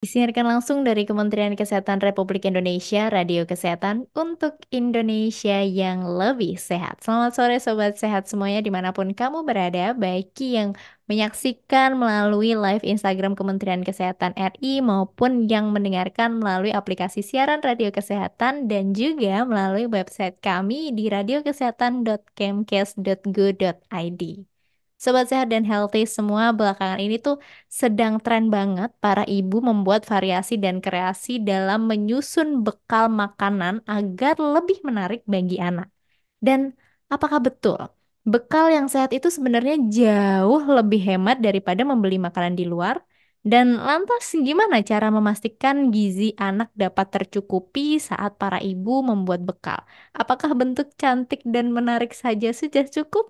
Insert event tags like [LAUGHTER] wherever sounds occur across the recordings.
Disiarkan langsung dari Kementerian Kesehatan Republik Indonesia, Radio Kesehatan untuk Indonesia yang lebih sehat. Selamat sore Sobat Sehat semuanya dimanapun kamu berada, baik yang menyaksikan melalui live Instagram Kementerian Kesehatan RI maupun yang mendengarkan melalui aplikasi siaran Radio Kesehatan dan juga melalui website kami di radiokesehatan.kemkes.go.id. Sobat sehat dan healthy semua belakangan ini tuh sedang tren banget para ibu membuat variasi dan kreasi dalam menyusun bekal makanan agar lebih menarik bagi anak. Dan apakah betul bekal yang sehat itu sebenarnya jauh lebih hemat daripada membeli makanan di luar? Dan lantas gimana cara memastikan gizi anak dapat tercukupi saat para ibu membuat bekal? Apakah bentuk cantik dan menarik saja sudah cukup?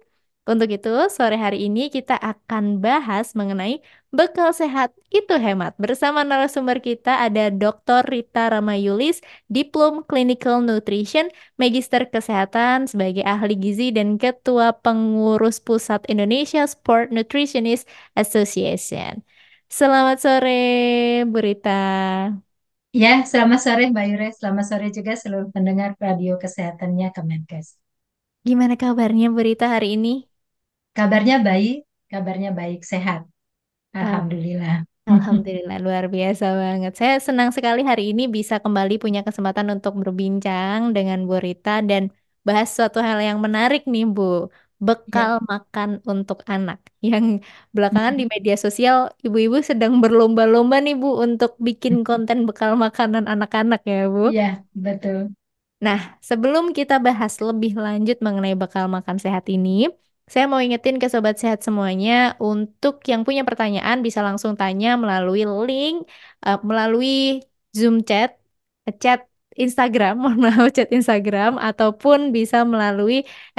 Untuk itu, sore hari ini kita akan bahas mengenai bekal sehat itu hemat. Bersama narasumber kita ada Dr. Rita Ramayulis, Diplom Clinical Nutrition, Magister Kesehatan sebagai ahli gizi dan Ketua Pengurus Pusat Indonesia Sport Nutritionist Association. Selamat sore, Bu Rita. Ya, selamat sore Mbak Yure. Selamat sore juga seluruh pendengar radio kesehatannya Kemenkes. Gimana kabarnya Bu Rita hari ini? Kabarnya baik, kabarnya baik, sehat. Ah, alhamdulillah. Alhamdulillah, luar biasa banget. Saya senang sekali hari ini bisa kembali punya kesempatan untuk berbincang dengan Bu Rita dan bahas suatu hal yang menarik nih Bu, ya. bekal ya. makan untuk anak. Yang belakangan di [LAUGHS] media sosial ibu-ibu sedang berlomba-lomba nih Bu untuk bikin konten bekal makanan anak-anak ya Bu. Iya, betul. Nah, sebelum kita bahas lebih lanjut mengenai bekal makan sehat ini, saya mau ingetin ke sobat sehat semuanya untuk yang punya pertanyaan bisa langsung tanya melalui link uh, melalui Zoom chat, chat Instagram, [LAUGHS] mohon chat Instagram ataupun bisa melalui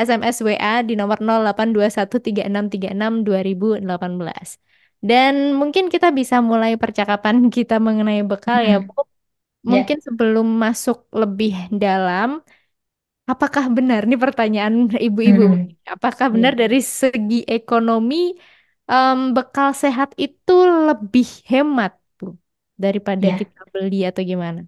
SMS WA di nomor 082136362018. Dan mungkin kita bisa mulai percakapan [LAUGHS] kita mengenai bekal hmm. ya, Bu. Ya. Mungkin yeah. sebelum masuk lebih dalam, Apakah benar? nih pertanyaan ibu-ibu. Hmm. Apakah iya. benar dari segi ekonomi um, bekal sehat itu lebih hemat, Bu, daripada ya. kita beli atau gimana?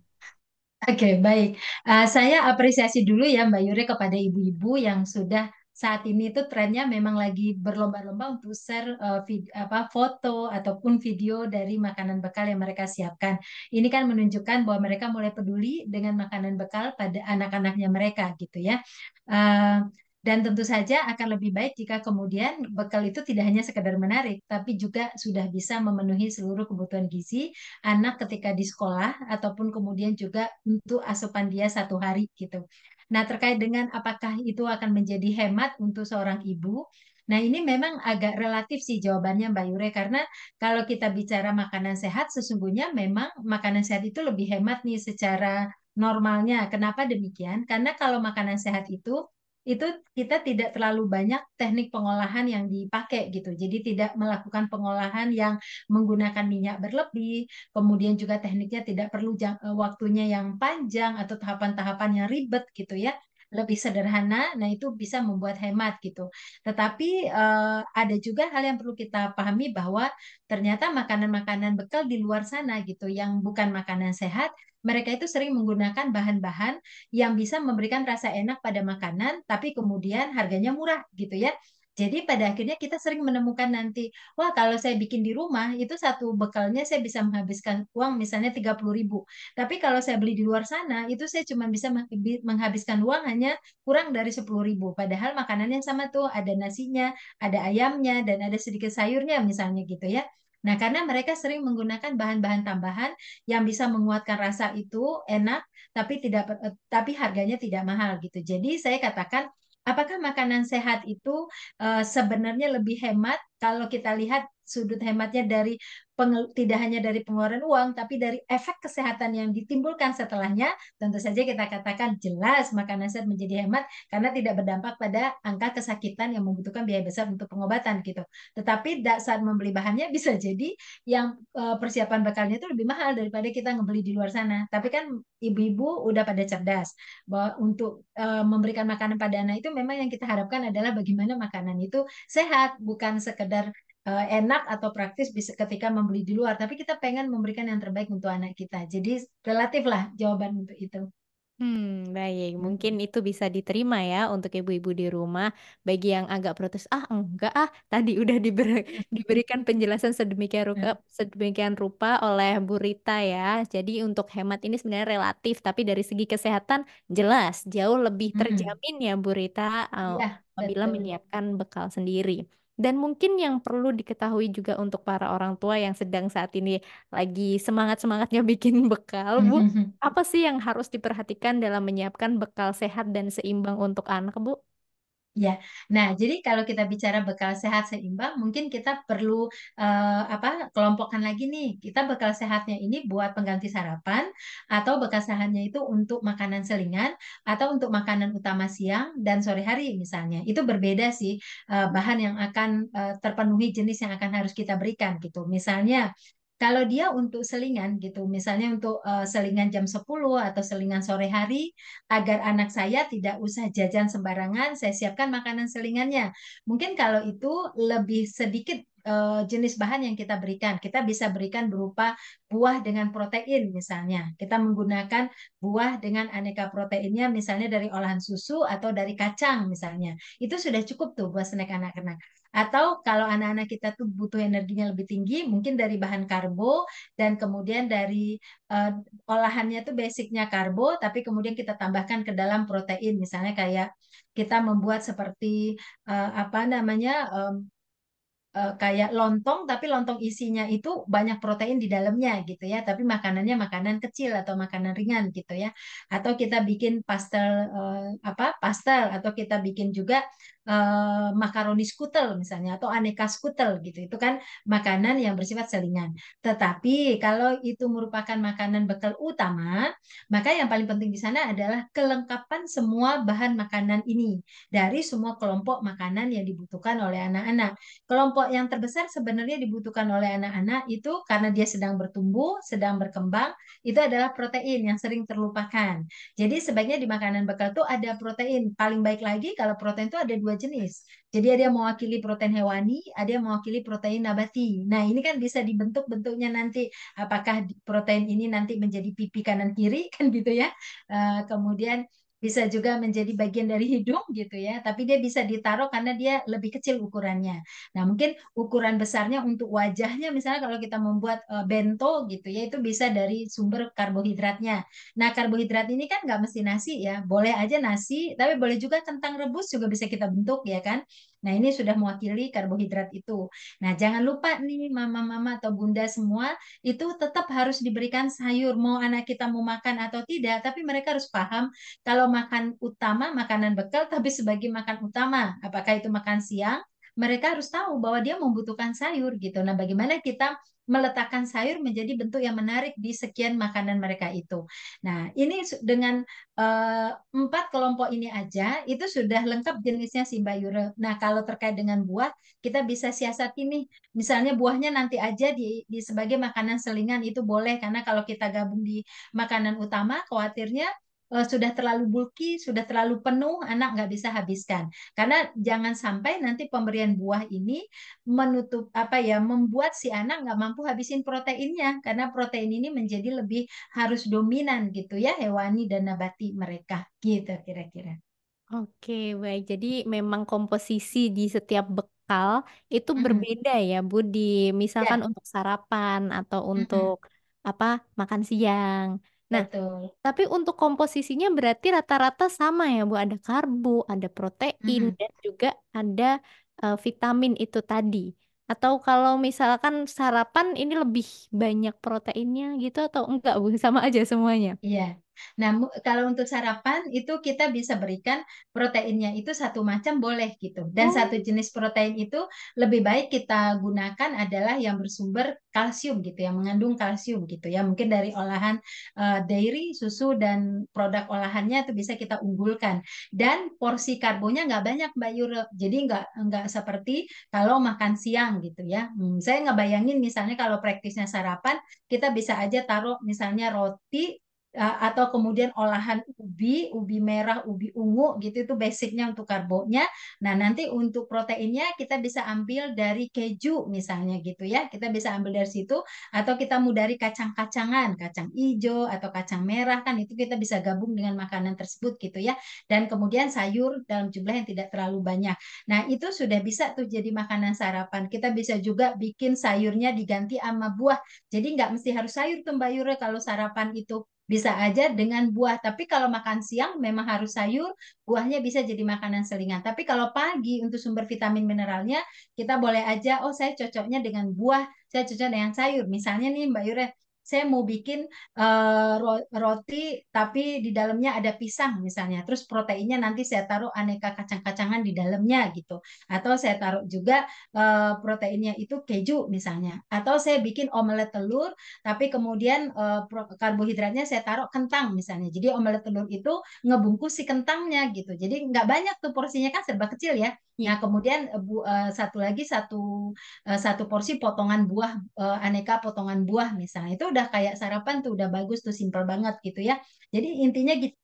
Oke, okay, baik. Uh, saya apresiasi dulu ya Mbak Yuri kepada ibu-ibu yang sudah saat ini itu trennya memang lagi berlomba-lomba untuk share uh, vid, apa, foto ataupun video dari makanan bekal yang mereka siapkan. Ini kan menunjukkan bahwa mereka mulai peduli dengan makanan bekal pada anak-anaknya mereka gitu ya. Uh, dan tentu saja akan lebih baik jika kemudian bekal itu tidak hanya sekedar menarik, tapi juga sudah bisa memenuhi seluruh kebutuhan gizi anak ketika di sekolah, ataupun kemudian juga untuk asupan dia satu hari gitu. Nah, terkait dengan apakah itu akan menjadi hemat untuk seorang ibu, Nah, ini memang agak relatif sih jawabannya Mbak Yure karena kalau kita bicara makanan sehat sesungguhnya memang makanan sehat itu lebih hemat nih secara normalnya. Kenapa demikian? Karena kalau makanan sehat itu itu kita tidak terlalu banyak teknik pengolahan yang dipakai gitu. Jadi tidak melakukan pengolahan yang menggunakan minyak berlebih, kemudian juga tekniknya tidak perlu waktunya yang panjang atau tahapan-tahapan yang ribet gitu ya lebih sederhana, nah itu bisa membuat hemat gitu. Tetapi uh, ada juga hal yang perlu kita pahami bahwa ternyata makanan-makanan bekal di luar sana gitu, yang bukan makanan sehat, mereka itu sering menggunakan bahan-bahan yang bisa memberikan rasa enak pada makanan, tapi kemudian harganya murah gitu ya. Jadi pada akhirnya kita sering menemukan nanti, wah kalau saya bikin di rumah itu satu bekalnya saya bisa menghabiskan uang misalnya 30 ribu. Tapi kalau saya beli di luar sana itu saya cuma bisa menghabiskan uang hanya kurang dari 10 ribu. Padahal makanannya sama tuh, ada nasinya, ada ayamnya, dan ada sedikit sayurnya misalnya gitu ya. Nah, karena mereka sering menggunakan bahan-bahan tambahan yang bisa menguatkan rasa itu enak, tapi tidak eh, tapi harganya tidak mahal gitu. Jadi saya katakan apakah makanan sehat itu eh, sebenarnya lebih hemat kalau kita lihat sudut hematnya dari tidak hanya dari pengeluaran uang, tapi dari efek kesehatan yang ditimbulkan setelahnya, tentu saja kita katakan jelas makanan sehat menjadi hemat karena tidak berdampak pada angka kesakitan yang membutuhkan biaya besar untuk pengobatan gitu. Tetapi saat membeli bahannya bisa jadi yang eh, persiapan bekalnya itu lebih mahal daripada kita ngebeli di luar sana. Tapi kan ibu-ibu udah pada cerdas bahwa untuk eh, memberikan makanan pada anak itu memang yang kita harapkan adalah bagaimana makanan itu sehat bukan sekedar Eh, enak atau praktis bisa ketika membeli di luar, tapi kita pengen memberikan yang terbaik untuk anak kita. Jadi relatif lah jawaban untuk itu. Hmm, baik. Mungkin itu bisa diterima ya untuk ibu-ibu di rumah. Bagi yang agak protes, ah enggak ah, tadi [LAUGHS] udah diberi, diberikan penjelasan sedemikian rupa, [LAUGHS] sedemikian rupa oleh Bu Rita ya. Jadi untuk hemat ini sebenarnya relatif, tapi dari segi kesehatan jelas jauh lebih hmm. terjamin ya Bu Rita ya, apabila betul. menyiapkan bekal sendiri. Dan mungkin yang perlu diketahui juga untuk para orang tua yang sedang saat ini lagi semangat-semangatnya [LAUGHS] bikin bekal, hmm, Bu, hmm, hmm. apa sih yang harus diperhatikan dalam menyiapkan bekal sehat dan seimbang untuk anak, Bu? Ya, nah jadi kalau kita bicara bekal sehat seimbang, mungkin kita perlu eh, apa kelompokkan lagi nih. Kita bekal sehatnya ini buat pengganti sarapan, atau bekal sehatnya itu untuk makanan selingan, atau untuk makanan utama siang dan sore hari misalnya. Itu berbeda sih eh, bahan yang akan eh, terpenuhi jenis yang akan harus kita berikan gitu. Misalnya kalau dia untuk selingan gitu, misalnya untuk uh, selingan jam 10 atau selingan sore hari, agar anak saya tidak usah jajan sembarangan, saya siapkan makanan selingannya. Mungkin kalau itu lebih sedikit uh, jenis bahan yang kita berikan. Kita bisa berikan berupa buah dengan protein misalnya. Kita menggunakan buah dengan aneka proteinnya misalnya dari olahan susu atau dari kacang misalnya. Itu sudah cukup tuh buat snack anak-anak. Atau kalau anak-anak kita tuh butuh energinya lebih tinggi, mungkin dari bahan karbo dan kemudian dari uh, olahannya tuh basicnya karbo, tapi kemudian kita tambahkan ke dalam protein, misalnya kayak kita membuat seperti uh, apa namanya um, uh, kayak lontong tapi lontong isinya itu banyak protein di dalamnya gitu ya tapi makanannya makanan kecil atau makanan ringan gitu ya atau kita bikin pastel uh, apa pastel atau kita bikin juga uh, makaroni skutel misalnya atau aneka skutel gitu. Itu kan makanan yang bersifat selingan. Tetapi kalau itu merupakan makanan bekal utama, maka yang paling penting di sana adalah kelengkapan semua bahan makanan ini dari semua kelompok makanan yang dibutuhkan oleh anak-anak. Kelompok yang terbesar sebenarnya dibutuhkan oleh anak-anak itu karena dia sedang bertumbuh, sedang berkembang, itu adalah protein yang sering terlupakan. Jadi sebaiknya di makanan bekal itu ada protein. Paling baik lagi kalau protein itu ada dua dua jenis. Jadi ada yang mewakili protein hewani, ada yang mewakili protein nabati. Nah, ini kan bisa dibentuk bentuknya nanti apakah protein ini nanti menjadi pipi kanan kiri [LAUGHS] kan gitu ya. Eh, kemudian bisa juga menjadi bagian dari hidung gitu ya, tapi dia bisa ditaruh karena dia lebih kecil ukurannya. Nah, mungkin ukuran besarnya untuk wajahnya misalnya kalau kita membuat e, bento gitu ya, itu bisa dari sumber karbohidratnya. Nah, karbohidrat ini kan nggak mesti nasi ya, boleh aja nasi, tapi boleh juga kentang rebus juga bisa kita bentuk ya kan. Nah, ini sudah mewakili karbohidrat itu. Nah, jangan lupa nih mama-mama atau bunda semua itu tetap harus diberikan sayur mau anak kita mau makan atau tidak, tapi mereka harus paham kalau makan utama makanan bekal tapi sebagai makan utama, apakah itu makan siang mereka harus tahu bahwa dia membutuhkan sayur gitu. Nah, bagaimana kita meletakkan sayur menjadi bentuk yang menarik di sekian makanan mereka itu. Nah, ini dengan uh, empat kelompok ini aja itu sudah lengkap jenisnya si Mbak Yura. Nah, kalau terkait dengan buah, kita bisa siasati nih. Misalnya buahnya nanti aja di, di sebagai makanan selingan itu boleh karena kalau kita gabung di makanan utama, khawatirnya Eh, sudah terlalu bulky, sudah terlalu penuh, anak nggak bisa habiskan. Karena jangan sampai nanti pemberian buah ini menutup apa ya, membuat si anak nggak mampu habisin proteinnya, karena protein ini menjadi lebih harus dominan gitu ya hewani dan nabati mereka gitu kira-kira. Oke, baik. Jadi memang komposisi di setiap bekal itu mm -hmm. berbeda ya, Bu. Di misalkan yeah. untuk sarapan atau untuk mm -hmm. apa makan siang. Nah, Betul. tapi untuk komposisinya berarti rata-rata sama ya, Bu. Ada karbo, ada protein, hmm. dan juga ada uh, vitamin itu tadi. Atau kalau misalkan sarapan ini lebih banyak proteinnya gitu atau enggak, Bu? [LAUGHS] Sama aja semuanya. Iya. Nah, kalau untuk sarapan itu kita bisa berikan proteinnya itu satu macam boleh gitu. Dan oh. satu jenis protein itu lebih baik kita gunakan adalah yang bersumber kalsium gitu, ya, mengandung kalsium gitu ya. Mungkin dari olahan uh, dairy, susu dan produk olahannya itu bisa kita unggulkan. Dan porsi karbonnya nggak banyak Mbak Yura. Jadi nggak nggak seperti kalau makan siang gitu ya. Hmm, saya ngebayangin misalnya kalau praktisnya sarapan, kita bisa aja taruh misalnya roti Eh, atau kemudian olahan ubi, ubi merah, ubi ungu gitu itu basicnya untuk karbonya. Nah, nanti untuk proteinnya kita bisa ambil dari keju misalnya gitu ya. Kita bisa ambil dari situ atau kita mau dari kacang-kacangan, kacang hijau atau kacang merah kan itu kita bisa gabung dengan makanan tersebut gitu ya. Dan kemudian sayur dalam jumlah yang tidak terlalu banyak. Nah, itu sudah bisa tuh jadi makanan sarapan. Kita bisa juga bikin sayurnya diganti sama buah. Jadi nggak mesti harus sayur tuh Mbak kalau sarapan itu bisa aja dengan buah. Tapi kalau makan siang memang harus sayur, buahnya bisa jadi makanan selingan. Tapi kalau pagi untuk sumber vitamin mineralnya, kita boleh aja, oh saya cocoknya dengan buah, saya cocok dengan sayur. Misalnya nih Mbak Yure, saya mau bikin uh, roti tapi di dalamnya ada pisang misalnya. Terus proteinnya nanti saya taruh aneka kacang-kacangan di dalamnya gitu. Atau saya taruh juga uh, proteinnya itu keju misalnya. Atau saya bikin omelet telur tapi kemudian uh, karbohidratnya saya taruh kentang misalnya. Jadi omelet telur itu ngebungkus si kentangnya gitu. Jadi nggak banyak tuh porsinya kan serba kecil ya. Iya. Nah, kemudian bu, uh, satu lagi satu uh, satu porsi potongan buah uh, aneka potongan buah misalnya itu udah udah kayak sarapan tuh udah bagus tuh simpel banget gitu ya. Jadi intinya gitu,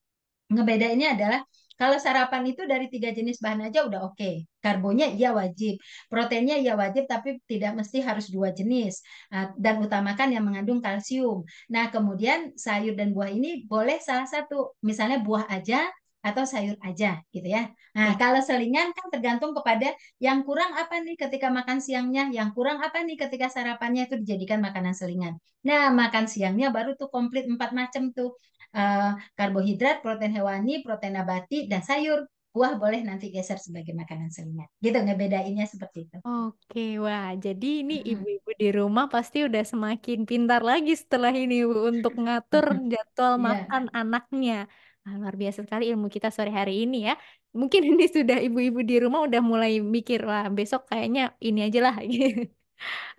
ngebedainnya adalah kalau sarapan itu dari tiga jenis bahan aja udah oke. Okay. Karbonya ya wajib, proteinnya ya wajib tapi tidak mesti harus dua jenis. Eh, dan utamakan yang mengandung kalsium. Nah kemudian sayur dan buah ini boleh salah satu, misalnya buah aja atau sayur aja gitu ya. Nah, iya. kalau selingan kan tergantung kepada yang kurang apa nih ketika makan siangnya, yang kurang apa nih ketika sarapannya itu dijadikan makanan selingan. Nah, makan siangnya baru tuh komplit empat macam tuh. Uh, karbohidrat, protein hewani, protein nabati, dan sayur buah boleh nanti geser sebagai makanan selingan. Gitu ngebedainnya seperti itu. Oke, wah. Jadi ini ibu-ibu di rumah pasti udah semakin pintar lagi setelah ini Bu untuk ngatur [LAUGHS] jadwal yeah. makan anaknya. Ah, luar biasa sekali ilmu kita sore hari ini ya. Mungkin ini sudah ibu-ibu di rumah udah mulai mikir, lah besok kayaknya ini aja lah. [LAUGHS]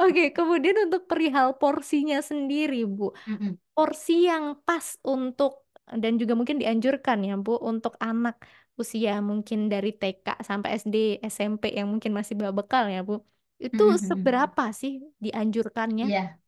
Oke, kemudian untuk perihal porsinya sendiri, Bu. Porsi yang pas untuk dan juga mungkin dianjurkan ya, Bu, untuk anak usia mungkin dari TK sampai SD, SMP yang mungkin masih bawa bekal ya, Bu. Itu seberapa sih dianjurkannya? Yeah.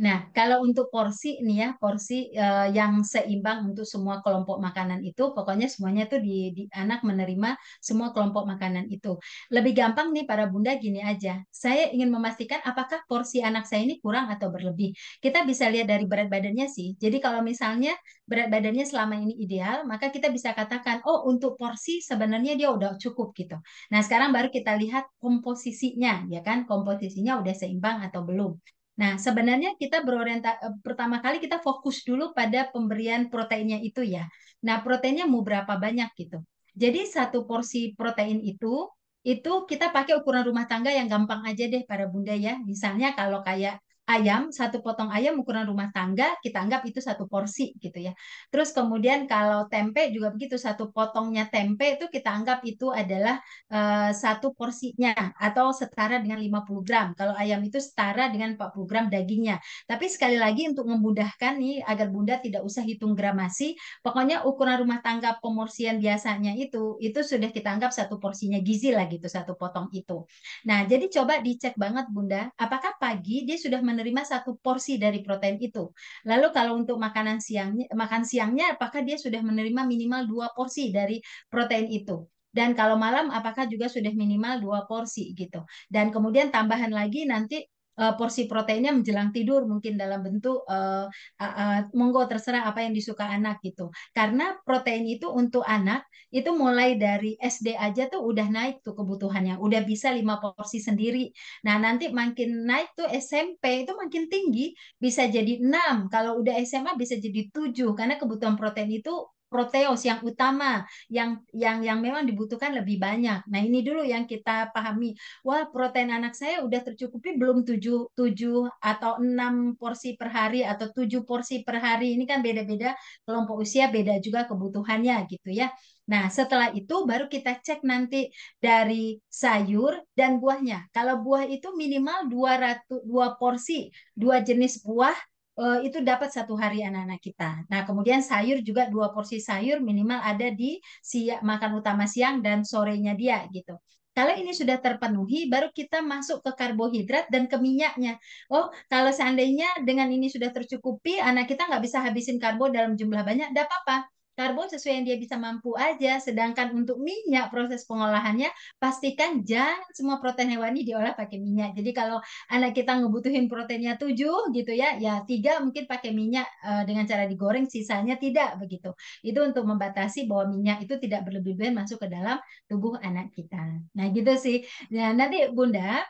Nah, kalau untuk porsi nih ya, porsi uh, yang seimbang untuk semua kelompok makanan itu, pokoknya semuanya tuh di, di anak menerima semua kelompok makanan itu. Lebih gampang nih para bunda gini aja. Saya ingin memastikan apakah porsi anak saya ini kurang atau berlebih. Kita bisa lihat dari berat badannya sih. Jadi kalau misalnya berat badannya selama ini ideal, maka kita bisa katakan, oh untuk porsi sebenarnya dia udah cukup gitu. Nah, sekarang baru kita lihat komposisinya, ya kan? Komposisinya udah seimbang atau belum. Nah, sebenarnya kita berorientasi eh, pertama kali kita fokus dulu pada pemberian proteinnya itu ya. Nah, proteinnya mau berapa banyak gitu. Jadi satu porsi protein itu itu kita pakai ukuran rumah tangga yang gampang aja deh para bunda ya. Misalnya kalau kayak ayam, satu potong ayam ukuran rumah tangga, kita anggap itu satu porsi gitu ya. Terus kemudian kalau tempe juga begitu, satu potongnya tempe itu kita anggap itu adalah uh, satu porsinya atau setara dengan 50 gram. Kalau ayam itu setara dengan 40 gram dagingnya. Tapi sekali lagi untuk memudahkan nih agar Bunda tidak usah hitung gramasi, pokoknya ukuran rumah tangga pemorsian biasanya itu itu sudah kita anggap satu porsinya gizi lah gitu, satu potong itu. Nah, jadi coba dicek banget Bunda, apakah pagi dia sudah men menerima satu porsi dari protein itu. Lalu kalau untuk makanan siangnya, makan siangnya apakah dia sudah menerima minimal dua porsi dari protein itu? Dan kalau malam apakah juga sudah minimal dua porsi gitu. Dan kemudian tambahan lagi nanti uh, porsi proteinnya menjelang tidur mungkin dalam bentuk uh, uh, uh, monggo terserah apa yang disuka anak gitu. Karena protein itu untuk anak itu mulai dari SD aja tuh udah naik tuh kebutuhannya, udah bisa lima porsi sendiri. Nah, nanti makin naik tuh SMP itu makin tinggi bisa jadi enam kalau udah SMA bisa jadi tujuh karena kebutuhan protein itu proteos yang utama yang yang yang memang dibutuhkan lebih banyak. Nah, ini dulu yang kita pahami. Wah, protein anak saya udah tercukupi belum 7 7 atau 6 porsi per hari atau 7 porsi per hari. Ini kan beda-beda kelompok usia, beda juga kebutuhannya gitu ya. Nah, setelah itu baru kita cek nanti dari sayur dan buahnya. Kalau buah itu minimal 200 2 porsi, dua jenis buah Eh, itu dapat satu hari anak-anak kita. Nah, kemudian sayur juga dua porsi sayur minimal ada di siang, makan utama siang dan sorenya dia gitu. Kalau ini sudah terpenuhi, baru kita masuk ke karbohidrat dan ke minyaknya. Oh, kalau seandainya dengan ini sudah tercukupi, anak kita nggak bisa habisin karbo dalam jumlah banyak, tidak apa-apa karbon sesuai yang dia bisa mampu aja. Sedangkan untuk minyak proses pengolahannya pastikan jangan semua protein hewani diolah pakai minyak. Jadi kalau anak kita ngebutuhin proteinnya 7 gitu ya, ya tiga mungkin pakai minyak uh, dengan cara digoreng, sisanya tidak begitu. Itu untuk membatasi bahwa minyak itu tidak berlebihan masuk ke dalam tubuh anak kita. Nah gitu sih. Nah nanti Bunda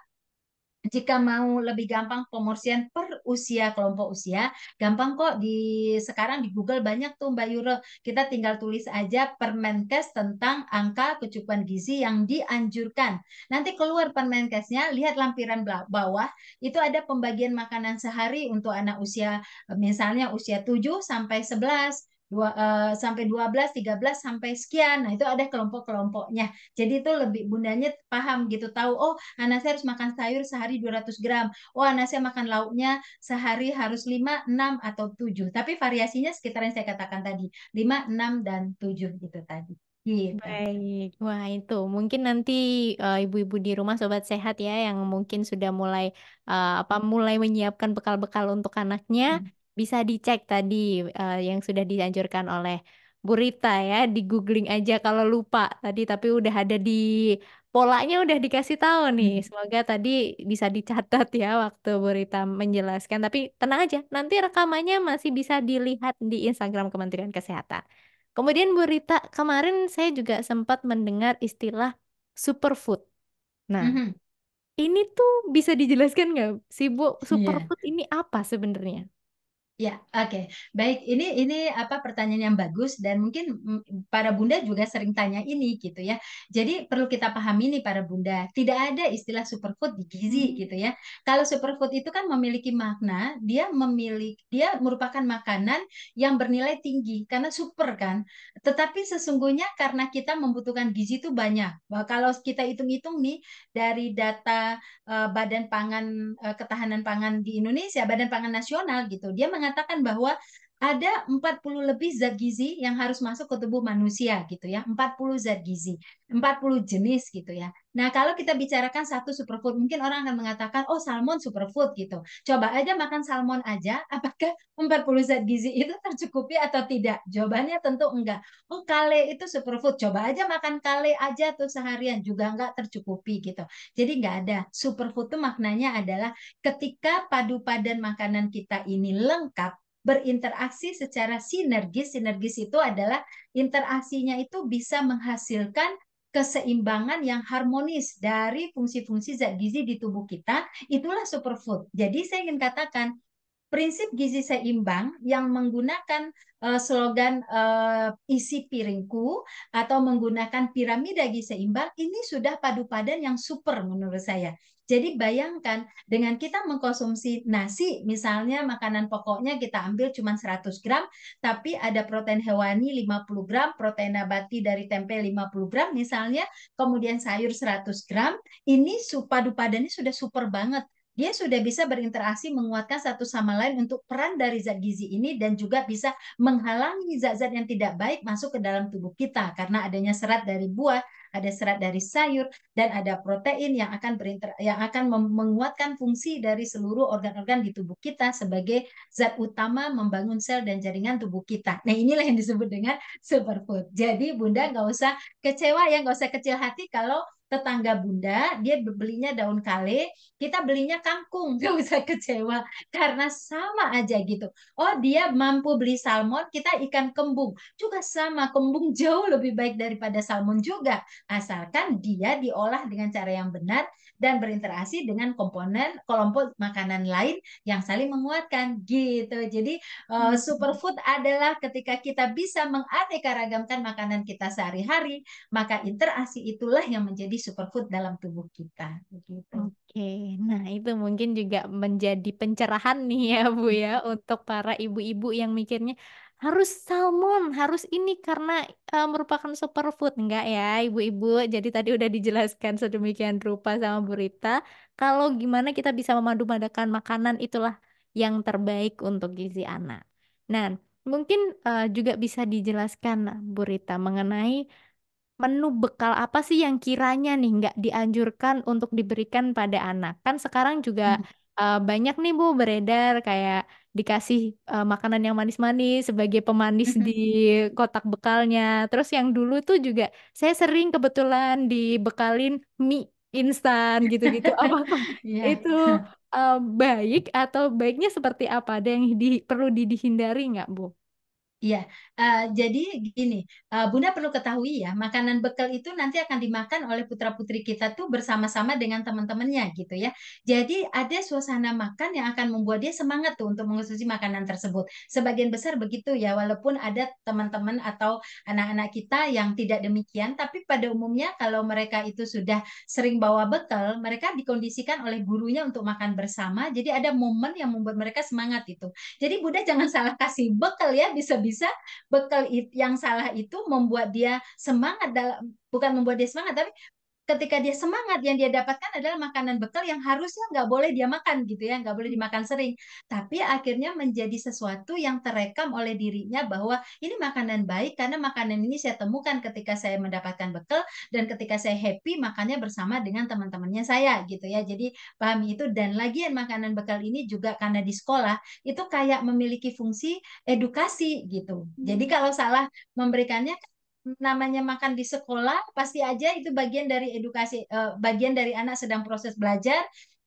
jika mau lebih gampang pemorsian per usia kelompok usia, gampang kok di sekarang di Google banyak tuh Mbak Yura. Kita tinggal tulis aja Permenkes tentang angka kecukupan gizi yang dianjurkan. Nanti keluar Permenkesnya, lihat lampiran bawah, itu ada pembagian makanan sehari untuk anak usia misalnya usia 7 sampai 11, dua uh, sampai 12, 13 sampai sekian. Nah, itu ada kelompok-kelompoknya. Jadi itu lebih bundanya paham gitu, tahu oh anak saya harus makan sayur sehari 200 gram. Oh, anak saya makan lauknya sehari harus 5, 6 atau 7. Tapi variasinya sekitar yang saya katakan tadi, 5, 6 dan 7 gitu tadi. Gitu. Baik, wah itu mungkin nanti ibu eh, ibu-ibu di rumah sobat sehat ya yang mungkin sudah mulai uh, apa mulai menyiapkan bekal-bekal untuk anaknya. Hmm bisa dicek tadi uh, yang sudah dianjurkan oleh Bu Rita ya di googling aja kalau lupa tadi tapi udah ada di polanya udah dikasih tahu nih hmm. semoga tadi bisa dicatat ya waktu Bu Rita menjelaskan tapi tenang aja nanti rekamannya masih bisa dilihat di Instagram Kementerian Kesehatan kemudian Bu Rita kemarin saya juga sempat mendengar istilah superfood nah -hmm. ini tuh bisa dijelaskan nggak sih Bu iya. superfood yeah. ini apa sebenarnya Ya, oke. Baik, ini ini apa pertanyaan yang bagus dan mungkin mm, para bunda juga sering tanya ini gitu ya. Jadi perlu kita pahami nih para bunda, tidak ada istilah superfood di gizi hmm. gitu ya. Kalau superfood itu kan memiliki makna, dia memiliki dia merupakan makanan yang bernilai tinggi karena super kan. Tetapi sesungguhnya karena kita membutuhkan gizi itu banyak. Bahwa kalau kita hitung-hitung nih dari data uh, Badan Pangan uh, Ketahanan Pangan di Indonesia, Badan Pangan Nasional gitu, dia mengatakan mengatakan bahwa ada 40 lebih zat gizi yang harus masuk ke tubuh manusia gitu ya. 40 zat gizi, 40 jenis gitu ya. Nah, kalau kita bicarakan satu superfood, mungkin orang akan mengatakan, oh salmon superfood gitu. Coba aja makan salmon aja, [LAUGHS] apakah 40 zat gizi itu tercukupi atau tidak? Jawabannya tentu enggak. Oh, kale itu superfood, coba aja makan kale aja tuh seharian, juga enggak tercukupi gitu. Jadi enggak ada. Superfood itu maknanya adalah ketika padu padan makanan kita ini lengkap, berinteraksi secara sinergis. Sinergis itu adalah interaksinya itu bisa menghasilkan keseimbangan yang harmonis dari fungsi-fungsi zat gizi di tubuh kita. Itulah superfood. Jadi saya ingin katakan prinsip gizi seimbang yang menggunakan eh, slogan eh, isi piringku atau menggunakan piramida gizi seimbang ini sudah padu padan yang super menurut saya. Jadi bayangkan dengan kita mengkonsumsi nasi misalnya makanan pokoknya kita ambil cuma 100 gram tapi ada protein hewani 50 gram, protein nabati dari tempe 50 gram misalnya, kemudian sayur 100 gram, ini padu padannya sudah super banget dia sudah bisa berinteraksi menguatkan satu sama lain untuk peran dari zat gizi ini dan juga bisa menghalangi zat-zat yang tidak baik masuk ke dalam tubuh kita karena adanya serat dari buah, ada serat dari sayur dan ada protein yang akan berinter yang akan menguatkan fungsi dari seluruh organ-organ di tubuh kita sebagai zat utama membangun sel dan jaringan tubuh kita. Nah, inilah yang disebut dengan superfood. Jadi Bunda nggak usah kecewa ya, nggak usah kecil hati kalau tetangga bunda dia belinya daun kale kita belinya kangkung [LAUGHS] nggak usah kecewa karena sama aja gitu oh dia mampu beli salmon kita ikan kembung juga sama kembung jauh lebih baik daripada salmon juga asalkan dia diolah dengan cara yang benar dan berinteraksi dengan komponen kelompok makanan lain yang saling menguatkan gitu. Jadi uh, superfood adalah ketika kita bisa menganekaragamkan makanan kita sehari-hari, maka interaksi itulah yang menjadi superfood dalam tubuh kita. Gitu. Oke, nah itu mungkin juga menjadi pencerahan nih ya Bu ya hmm. untuk para ibu-ibu yang mikirnya harus salmon, harus ini karena uh, merupakan superfood enggak ya, ibu-ibu. Jadi tadi udah dijelaskan sedemikian rupa sama Bu Rita. Kalau gimana kita bisa memadu-madakan makanan itulah yang terbaik untuk gizi anak. Nah, mungkin uh, juga bisa dijelaskan Bu Rita mengenai menu bekal apa sih yang kiranya nih nggak dianjurkan untuk diberikan pada anak. Kan sekarang juga hmm. uh, banyak nih Bu beredar kayak dikasih uh, makanan yang manis-manis sebagai pemanis di kotak bekalnya. Terus yang dulu tuh juga saya sering kebetulan dibekalin mie instan gitu-gitu. [LAUGHS] apa iya. itu uh, baik atau baiknya seperti apa? Ada yang di, perlu dihindari nggak, Bu? Iya, uh, jadi gini, uh, Bunda perlu ketahui ya, makanan bekal itu nanti akan dimakan oleh putra-putri kita tuh bersama-sama dengan teman-temannya gitu ya. Jadi ada suasana makan yang akan membuat dia semangat tuh untuk mengonsumsi makanan tersebut. Sebagian besar begitu ya, walaupun ada teman-teman atau anak-anak kita yang tidak demikian, tapi pada umumnya kalau mereka itu sudah sering bawa bekal, mereka dikondisikan oleh gurunya untuk makan bersama. Jadi ada momen yang membuat mereka semangat itu. Jadi Bunda jangan salah kasih bekal ya, bisa bisa bekal yang salah itu membuat dia semangat dalam bukan membuat dia semangat tapi ketika dia semangat yang dia dapatkan adalah makanan bekal yang harusnya nggak boleh dia makan gitu ya nggak boleh hmm. dimakan sering tapi akhirnya menjadi sesuatu yang terekam oleh dirinya bahwa ini makanan baik karena makanan ini saya temukan ketika saya mendapatkan bekal dan ketika saya happy makannya bersama dengan teman-temannya saya gitu ya jadi pahami itu dan lagian makanan bekal ini juga karena di sekolah itu kayak memiliki fungsi edukasi gitu jadi hmm. kalau salah memberikannya namanya makan di sekolah pasti aja itu bagian dari edukasi eh, bagian dari anak sedang proses belajar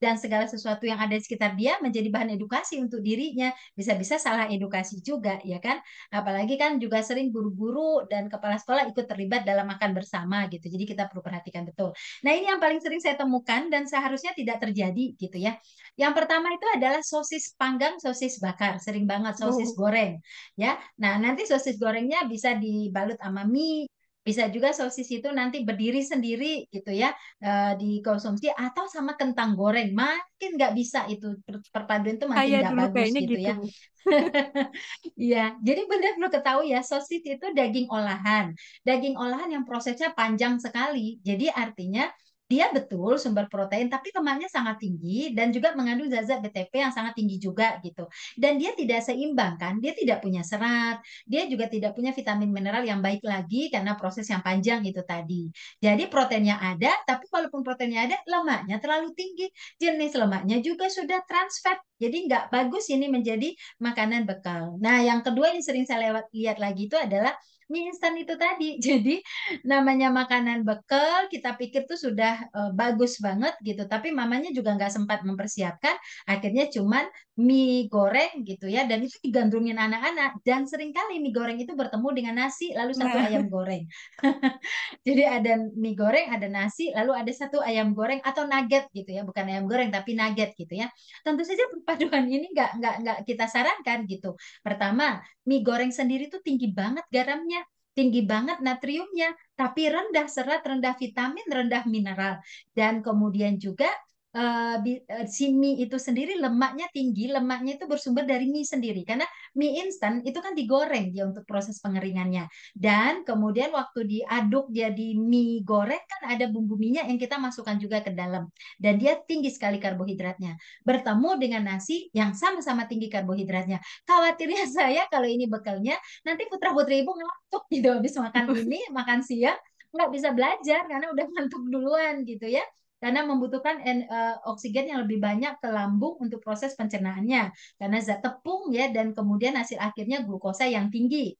dan segala sesuatu yang ada di sekitar dia menjadi bahan edukasi untuk dirinya. Bisa-bisa salah edukasi juga, ya kan? Apalagi kan juga sering guru-guru dan kepala sekolah ikut terlibat dalam makan bersama gitu. Jadi kita perlu perhatikan betul. Nah, ini yang paling sering saya temukan dan seharusnya tidak terjadi gitu ya. Yang pertama itu adalah sosis panggang, sosis bakar. Sering banget sosis oh. goreng, ya. Nah, nanti sosis gorengnya bisa dibalut sama mie, bisa juga sosis itu nanti berdiri sendiri gitu ya e, dikonsumsi atau sama kentang goreng makin nggak bisa itu perpaduan itu makin nggak bagus gitu, gitu ya. Gitu. [LAUGHS] Iya, jadi benar perlu ketahui ya sosis itu daging olahan, daging olahan yang prosesnya panjang sekali. Jadi artinya dia betul sumber protein tapi lemaknya sangat tinggi dan juga mengandung zat-zat BTP yang sangat tinggi juga gitu. Dan dia tidak seimbang kan, dia tidak punya serat, dia juga tidak punya vitamin mineral yang baik lagi karena proses yang panjang itu tadi. Jadi proteinnya ada tapi walaupun proteinnya ada lemaknya terlalu tinggi. Jenis lemaknya juga sudah trans fat. Jadi nggak bagus ini menjadi makanan bekal. Nah, yang kedua yang sering saya lewat lihat lagi itu adalah mie instan itu tadi. [LAUGHS] Jadi namanya makanan bekal kita pikir tuh sudah uh, bagus banget gitu, tapi mamanya juga nggak sempat mempersiapkan, akhirnya cuman mie goreng gitu ya dan itu digandrungin anak-anak dan seringkali mie goreng itu bertemu dengan nasi lalu nah. satu nah. ayam goreng. [LAUGHS] Jadi ada mie goreng, ada nasi, lalu ada satu ayam goreng atau nugget gitu ya, bukan ayam goreng tapi nugget gitu ya. Tentu saja perpaduan ini nggak nggak nggak kita sarankan gitu. Pertama, mie goreng sendiri itu tinggi banget garamnya, tinggi banget natriumnya, tapi rendah serat, rendah vitamin, rendah mineral. Dan kemudian juga Eh, eh, si mie itu sendiri lemaknya tinggi, lemaknya itu bersumber dari mie sendiri. Karena mie instan itu kan digoreng dia untuk proses pengeringannya. Dan kemudian waktu diaduk jadi mie goreng kan ada bumbu minyak yang kita masukkan juga ke dalam. Dan dia tinggi sekali karbohidratnya. Bertemu dengan nasi yang sama-sama tinggi karbohidratnya. Khawatirnya [LAUGHS] saya kalau ini bekalnya nanti putra-putri ibu ngantuk gitu habis makan ini, [LAUGHS] makan siang nggak bisa belajar karena udah ngantuk duluan gitu ya karena membutuhkan en, uh, oksigen yang lebih banyak ke lambung untuk proses pencernaannya karena zat tepung ya dan kemudian hasil akhirnya glukosa yang tinggi.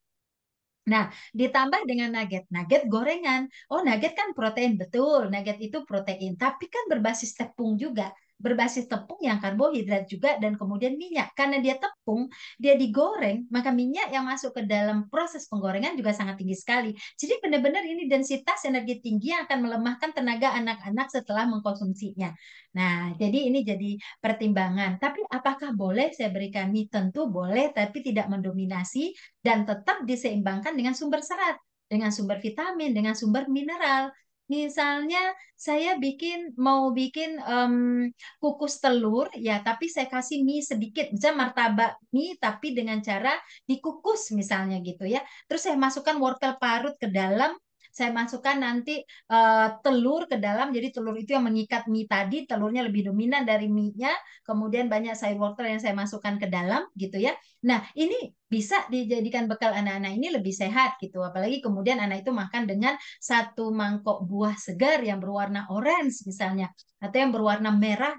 Nah, ditambah dengan nugget. Nugget gorengan. Oh, nugget kan protein, betul. Nugget itu protein, tapi kan berbasis tepung juga berbasis tepung yang karbohidrat juga dan kemudian minyak. Karena dia tepung, dia digoreng, maka minyak yang masuk ke dalam proses penggorengan juga sangat tinggi sekali. Jadi benar-benar ini densitas energi tinggi yang akan melemahkan tenaga anak-anak setelah mengkonsumsinya. Nah, jadi ini jadi pertimbangan. Tapi apakah boleh saya berikan mie? Tentu boleh, tapi tidak mendominasi dan tetap diseimbangkan dengan sumber serat, dengan sumber vitamin, dengan sumber mineral. Misalnya saya bikin mau bikin um, kukus telur ya, tapi saya kasih mie sedikit, bisa martabak mie tapi dengan cara dikukus misalnya gitu ya. Terus saya masukkan wortel parut ke dalam saya masukkan nanti uh, telur ke dalam jadi telur itu yang mengikat mie tadi telurnya lebih dominan dari mie-nya kemudian banyak sayur wortel yang saya masukkan ke dalam gitu ya nah ini bisa dijadikan bekal anak-anak ini lebih sehat gitu apalagi kemudian anak itu makan dengan satu mangkok buah segar yang berwarna orange misalnya atau yang berwarna merah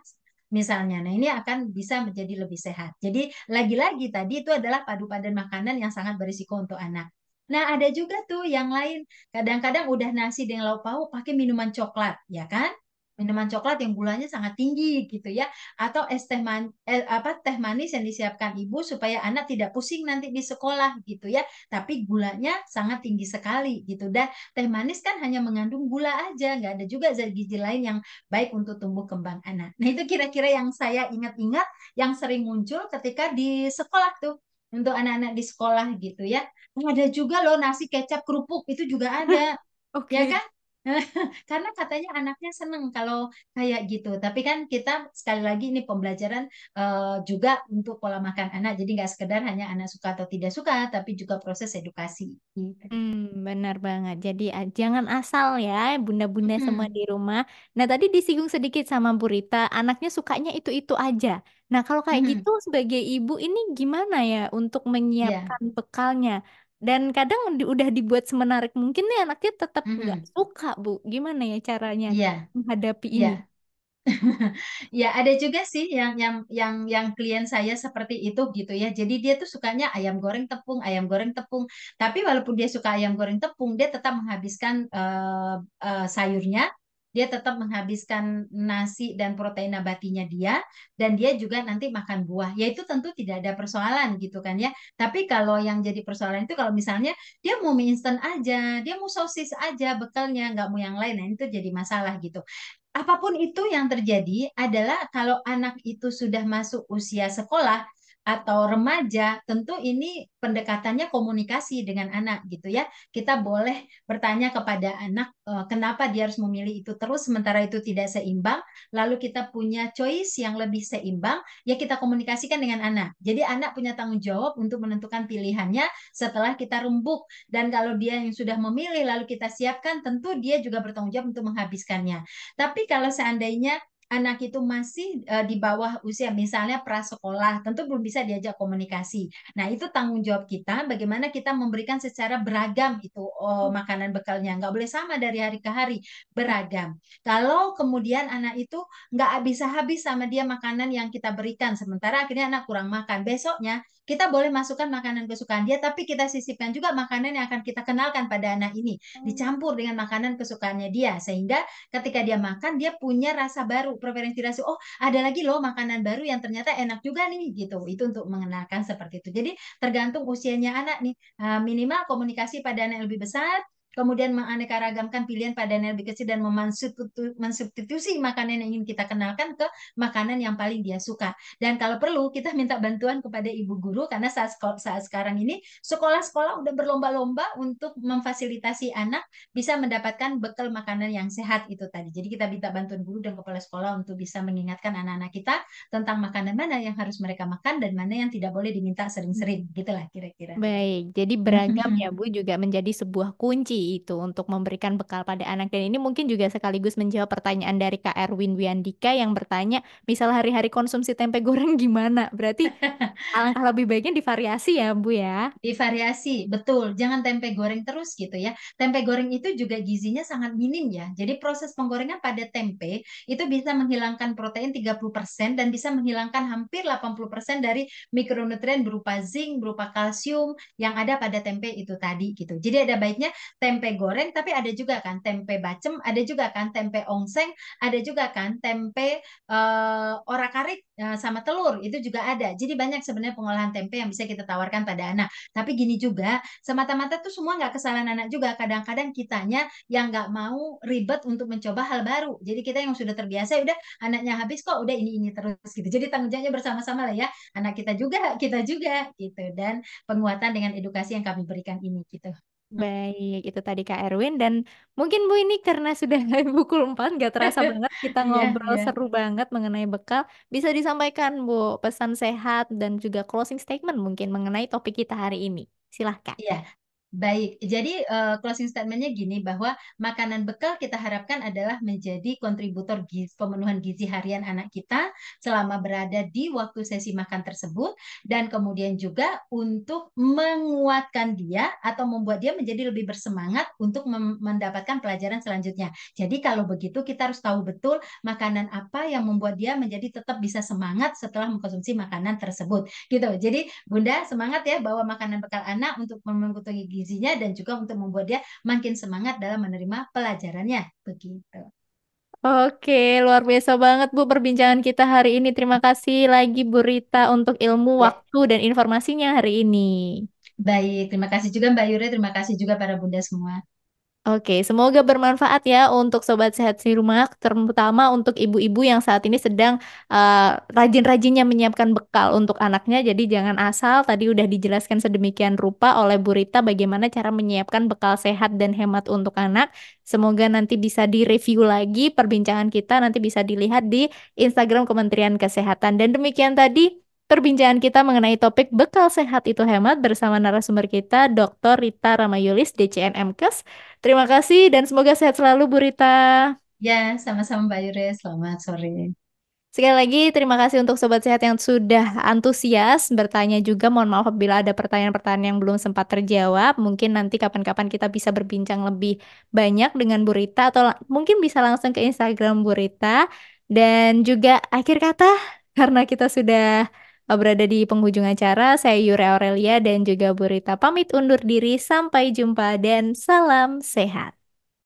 misalnya. Nah, ini akan bisa menjadi lebih sehat. Jadi, lagi-lagi tadi itu adalah padu padan makanan yang sangat berisiko untuk anak. Nah, ada juga tuh yang lain. Kadang-kadang udah nasi dengan lauk pauk pakai minuman coklat, ya kan? Minuman coklat yang gulanya sangat tinggi gitu ya, atau es teh man, eh, apa teh manis yang disiapkan ibu supaya anak tidak pusing nanti di sekolah gitu ya. Tapi gulanya sangat tinggi sekali gitu. Dan teh manis kan hanya mengandung gula aja, nggak ada juga zat gizi lain yang baik untuk tumbuh kembang anak. Nah itu kira-kira yang saya ingat-ingat yang sering muncul ketika di sekolah tuh untuk anak-anak di sekolah gitu ya. Ada juga loh nasi kecap kerupuk itu juga ada. [LAUGHS] okay. Ya kan? [LAUGHS] karena katanya anaknya seneng kalau kayak gitu tapi kan kita sekali lagi ini pembelajaran uh, juga untuk pola makan anak jadi nggak sekedar hanya anak suka atau tidak suka tapi juga proses edukasi gitu. hmm, benar banget jadi jangan asal ya bunda-bunda hmm. semua di rumah nah tadi disinggung sedikit sama Bu Rita anaknya sukanya itu-itu aja nah kalau kayak hmm. gitu sebagai ibu ini gimana ya untuk iya. menyiapkan yeah. bekalnya dan kadang udah dibuat semenarik mungkin nih anaknya tetap nggak mm -hmm. suka Bu gimana ya caranya yeah. menghadapi iya. ini [LAUGHS] ya ada juga sih yang yang yang yang klien saya seperti itu gitu ya. Jadi dia tuh sukanya ayam goreng tepung, ayam goreng tepung. Tapi walaupun dia suka ayam goreng tepung, dia tetap menghabiskan uh, uh, sayurnya dia tetap menghabiskan nasi dan protein nabatinya dia dan dia juga nanti makan buah yaitu tentu tidak ada persoalan gitu kan ya tapi kalau yang jadi persoalan itu kalau misalnya dia mau mie instan aja dia mau sosis aja bekalnya nggak mau yang lain nah itu jadi masalah gitu apapun itu yang terjadi adalah kalau anak itu sudah masuk usia sekolah atau remaja, tentu ini pendekatannya komunikasi dengan anak gitu ya. Kita boleh bertanya kepada anak eh, kenapa dia harus memilih itu terus sementara itu tidak seimbang, lalu kita punya choice yang lebih seimbang, ya kita komunikasikan dengan anak. Jadi anak punya tanggung jawab untuk menentukan pilihannya setelah kita rembuk dan kalau dia yang sudah memilih lalu kita siapkan, tentu dia juga bertanggung jawab untuk menghabiskannya. Tapi kalau seandainya anak itu masih uh, di bawah usia misalnya prasekolah tentu belum bisa diajak komunikasi. Nah, itu tanggung jawab kita bagaimana kita memberikan secara beragam itu oh, hmm. makanan bekalnya. Nggak boleh sama dari hari ke hari, beragam. Kalau kemudian anak itu nggak bisa habis sama dia makanan yang kita berikan sementara akhirnya anak kurang makan. Besoknya kita boleh masukkan makanan kesukaan dia tapi kita sisipkan juga makanan yang akan kita kenalkan pada anak ini hmm. dicampur dengan makanan kesukaannya dia sehingga ketika dia makan dia punya rasa baru preferensi oh ada lagi loh makanan baru yang ternyata enak juga nih gitu itu untuk mengenalkan seperti itu jadi tergantung usianya anak nih minimal komunikasi pada anak yang lebih besar kemudian menganekaragamkan pilihan pada energi kecil dan mensubstitusi makanan yang ingin kita kenalkan ke makanan yang paling dia suka. Dan kalau perlu kita minta bantuan kepada ibu guru karena saat saat sekarang ini sekolah-sekolah udah berlomba-lomba untuk memfasilitasi anak bisa mendapatkan bekal makanan yang sehat itu tadi. Jadi kita minta bantuan guru dan kepala sekolah untuk bisa mengingatkan anak-anak kita tentang makanan mana yang harus mereka makan dan mana yang tidak boleh diminta sering-sering gitulah kira-kira. Baik, jadi beragam [LAUGHS] ya Bu juga menjadi sebuah kunci itu untuk memberikan bekal pada anak dan ini mungkin juga sekaligus menjawab pertanyaan dari Kak Erwin Wiandika yang bertanya misal hari-hari konsumsi tempe goreng [LAUGHS] gimana berarti [LAUGHS] alangkah lebih baiknya divariasi ya Bu ya divariasi betul jangan tempe goreng terus gitu ya tempe goreng itu juga gizinya sangat minim ya jadi proses penggorengan pada tempe itu bisa menghilangkan protein 30% dan bisa menghilangkan hampir 80% dari mikronutrien berupa zinc berupa kalsium yang ada pada tempe itu tadi gitu jadi ada baiknya tempe tempe goreng, tapi ada juga kan tempe bacem, ada juga kan tempe ongseng, ada juga kan tempe uh, eh, orakarik uh, eh, sama telur, itu juga ada. Jadi banyak sebenarnya pengolahan tempe yang bisa kita tawarkan pada anak. Tapi gini juga, semata-mata tuh semua nggak kesalahan anak juga. Kadang-kadang kitanya yang nggak mau ribet untuk mencoba hal baru. Jadi kita yang sudah terbiasa, udah anaknya habis kok, udah ini-ini terus gitu. Jadi tanggung jawabnya bersama-sama lah ya, anak kita juga, kita juga gitu. Dan penguatan dengan edukasi yang kami berikan ini gitu. Baik, itu tadi Kak Erwin dan mungkin Bu ini karena sudah [LAUGHS] pukul 4 gak terasa [LAUGHS] banget kita Iya, ngobrol iya. seru banget mengenai bekal. Bisa disampaikan Bu pesan sehat dan juga closing statement mungkin mengenai topik kita hari ini. Silahkan. Iya. Baik, jadi uh, closing statementnya gini bahwa makanan bekal kita harapkan adalah menjadi kontributor giz, pemenuhan gizi harian anak kita selama berada di waktu sesi makan tersebut dan kemudian juga untuk menguatkan dia atau membuat dia menjadi lebih bersemangat untuk mendapatkan pelajaran selanjutnya. Jadi kalau begitu kita harus tahu betul makanan apa yang membuat dia menjadi tetap bisa semangat setelah mengkonsumsi makanan tersebut. Gitu. Jadi Bunda semangat ya bahwa makanan bekal anak untuk memenuhi gizi gizinya dan juga untuk membuat dia makin semangat dalam menerima pelajarannya begitu. Oke, luar biasa banget Bu perbincangan kita hari ini. Terima kasih lagi Bu Rita untuk ilmu, ya. waktu, dan informasinya hari ini. Baik, terima kasih juga Mbak Yuri, terima kasih juga para bunda semua. Oke, semoga bermanfaat ya untuk sobat sehat di rumah, terutama untuk ibu-ibu yang saat ini sedang uh, rajin-rajinnya menyiapkan bekal untuk anaknya. Jadi jangan asal tadi udah dijelaskan sedemikian rupa oleh Bu Rita bagaimana cara menyiapkan bekal sehat dan hemat untuk anak. Semoga nanti bisa direview lagi perbincangan kita nanti bisa dilihat di Instagram Kementerian Kesehatan. Dan demikian tadi perbincangan kita mengenai topik bekal sehat itu hemat bersama narasumber kita Dr. Rita Ramayulis DCNMKes. Terima kasih dan semoga sehat selalu Bu Rita. Ya, sama-sama Mbak Yure. Selamat sore. Sekali lagi terima kasih untuk Sobat Sehat yang sudah antusias bertanya juga. Mohon maaf apabila ada pertanyaan-pertanyaan yang belum sempat terjawab. Mungkin nanti kapan-kapan kita bisa berbincang lebih banyak dengan Bu Rita atau mungkin bisa langsung ke Instagram Bu Rita. Dan juga akhir kata karena kita sudah Eh, berada di penghujung acara. Saya Yura Aurelia dan juga Bu Rita pamit undur diri. Sampai jumpa dan salam sehat.